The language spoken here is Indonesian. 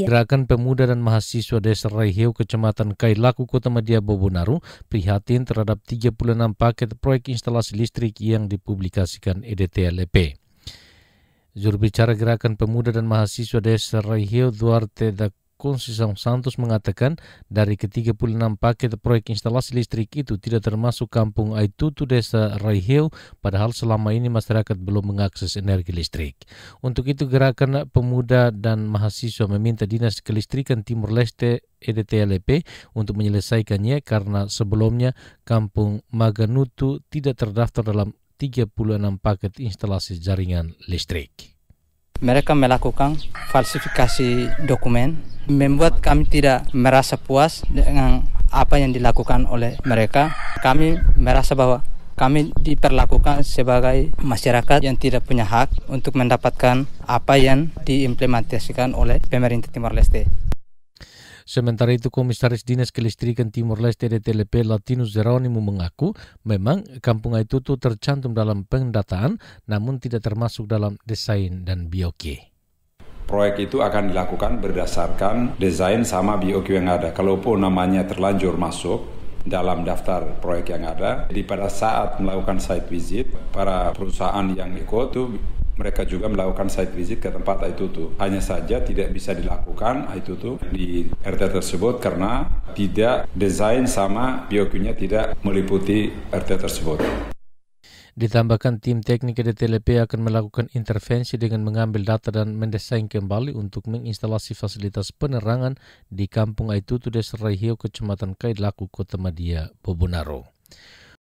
Ya. Gerakan Pemuda dan Mahasiswa Desa Raiheu Kecamatan Kailaku Kota Media Bobonaru prihatin terhadap 36 paket proyek instalasi listrik yang dipublikasikan EDTLP. E Juru bicara Gerakan Pemuda dan Mahasiswa Desa Raiheu Duarte da Konsisong Santos mengatakan dari ke-36 paket proyek instalasi listrik itu tidak termasuk kampung Aitutu Desa Raiheu padahal selama ini masyarakat belum mengakses energi listrik. Untuk itu gerakan pemuda dan mahasiswa meminta Dinas Kelistrikan Timur Leste EDTLP untuk menyelesaikannya karena sebelumnya kampung Maganutu tidak terdaftar dalam 36 paket instalasi jaringan listrik mereka melakukan falsifikasi dokumen membuat kami tidak merasa puas dengan apa yang dilakukan oleh mereka. Kami merasa bahwa kami diperlakukan sebagai masyarakat yang tidak punya hak untuk mendapatkan apa yang diimplementasikan oleh pemerintah Timor Leste. Sementara itu, Komisaris Dinas Kelistrikan Timur Leste DTLP Latinus Geronimo mengaku memang kampung itu tercantum dalam pendataan namun tidak termasuk dalam desain dan bioke proyek itu akan dilakukan berdasarkan desain sama BOQ yang ada. Kalaupun namanya terlanjur masuk dalam daftar proyek yang ada, Di pada saat melakukan site visit, para perusahaan yang ikut itu mereka juga melakukan site visit ke tempat Aitutu. Hanya saja tidak bisa dilakukan Aitutu di RT tersebut karena tidak desain sama biokunya tidak meliputi RT tersebut. Ditambahkan tim teknik DTLP akan melakukan intervensi dengan mengambil data dan mendesain kembali untuk menginstalasi fasilitas penerangan di kampung Aitutu Desa Raihio, Kecamatan Kailaku, Kota Madia, Bobonaro.